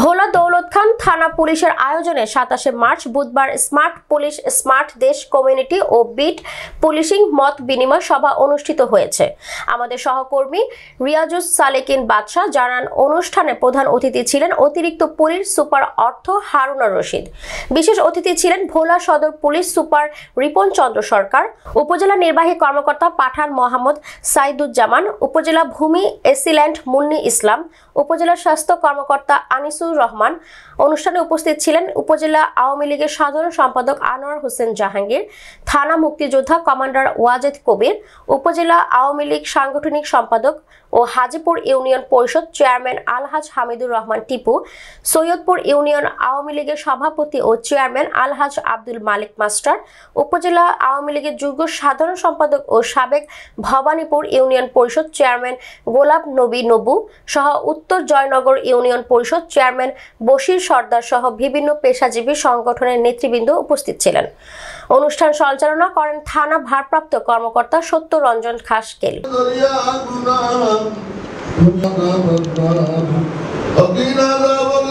ভোলা দৌলত খান থানা পুলিশের আয়োজনে সাতাশে মার্চ বুধবার স্মার্ট পুলিশ স্মার্ট দেশ কমিউনিটি ও বিট পুলিশিং মত বিনিময় সভা অনুষ্ঠিত হয়েছে আমাদের সহকর্মী রিয়াজুস সালেকিন বাদশাহ জানান অনুষ্ঠানে প্রধান অতিথি ছিলেন অতিরিক্ত পুলিশ সুপার অর্থ হারুনা রশিদ বিশেষ অতিথি ছিলেন ভোলা সদর পুলিশ সুপার রিপন চন্দ্র সরকার উপজেলা নির্বাহী কর্মকর্তা পাঠান মোহাম্মদ সাইদুজ্জামান উপজেলা ভূমি এসিল্যান্ড মুন্নি ইসলাম উপজেলা স্বাস্থ্য কর্মকর্তা আনিসুর রহমান অনুষ্ঠানে উপস্থিত ছিলেন উপজেলা আওয়ামী লীগের সাধারণ সম্পাদক আনোয়ার হোসেন জাহাঙ্গীর থানা মুক্তিযোদ্ধা কমান্ডার ওয়াজেদ কবির উপজেলা আওয়ামী লীগ সাংগঠনিক সম্পাদক ও হাজিপুর ইউনিয়ন পরিষদ চেয়ারম্যান আলহাজ হামিদুর রহমান টিপু সৈয়দপুর ইউনিয়ন আওয়ামী লীগের সভাপতি ও চেয়ারম্যান আলহাজ আব্দুল মালিক মাস্টার উপজেলা আওয়ামী লীগের যুগ্ম সাধারণ সম্পাদক ও সাবেক ভবানীপুর ইউনিয়ন পরিষদ চেয়ারম্যান গোলাপ নবী নবু সহ উত্তর জয়নগর ইউনিয়ন পরিষদ চেয়ারম্যান বশির সর্দার সহ বিভিন্ন পেশাজীবী সংগঠনের নেতৃবৃন্দ উপস্থিত ছিলেন অনুষ্ঠান সঞ্চালনা করেন থানা ভারপ্রাপ্ত কর্মকর্তা সত্য রঞ্জন খাসকেল